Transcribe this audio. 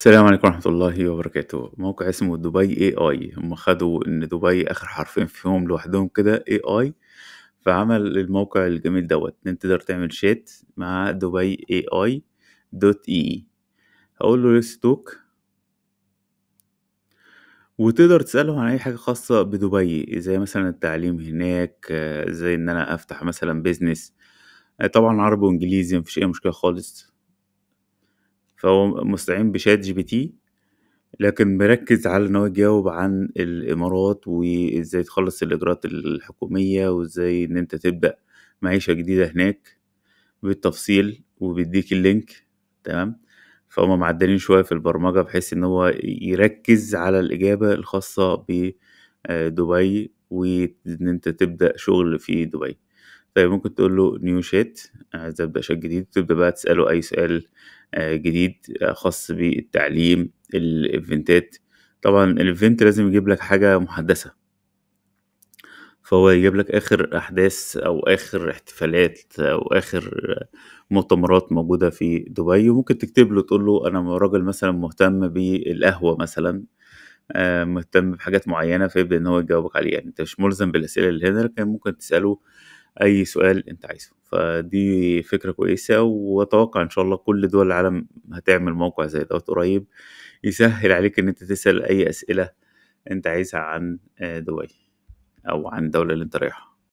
السلام عليكم ورحمة الله وبركاته موقع اسمه دبي اي اي هم خدوا ان دبي اخر حرفين فيهم لوحدهم كده اي اي فعمل الموقع الجميل دوت ان انت تقدر تعمل شات مع دبي اي اي دوت اي e e. هقول له ريستوك وتقدر تسأله عن أي حاجة خاصة بدبي زي مثلا التعليم هناك آه، زي إن أنا أفتح مثلا بيزنس آه، طبعا عربي وإنجليزي مفيش أي مشكلة خالص فهو مستعين بشات جي بي تي لكن مركز على ان هو يجاوب عن الامارات وازاي تخلص الاجراءات الحكوميه وازاي ان انت تبدا معيشه جديده هناك بالتفصيل وبيديك اللينك تمام فهم معدلين شويه في البرمجه بحيث ان هو يركز على الاجابه الخاصه بدبي آه، وان انت تبدا شغل في دبي طيب ممكن تقول له نيو شات عايز ابدا شات جديد تبدا بقى تساله اي سؤال آه، جديد آه، خاص بالتعليم الايفنتات طبعا الايفنت لازم يجيب لك حاجة محدثة فهو يجيب لك اخر احداث او اخر احتفالات او اخر مؤتمرات موجودة في دبي وممكن تكتب له تقول له انا راجل مثلا مهتم بالقهوة مثلا آه، مهتم بحاجات معينة فيبدأ ان هو يجاوبك عليها يعني انت مش ملزم بالاسئلة اللي هنا لكن ممكن تسأله اي سؤال انت عايزه فدي فكره كويسه واتوقع ان شاء الله كل دول العالم هتعمل موقع زي دوت قريب يسهل عليك ان انت تسال اي اسئله انت عايزها عن آه، دبي او عن الدوله اللي انت رايحها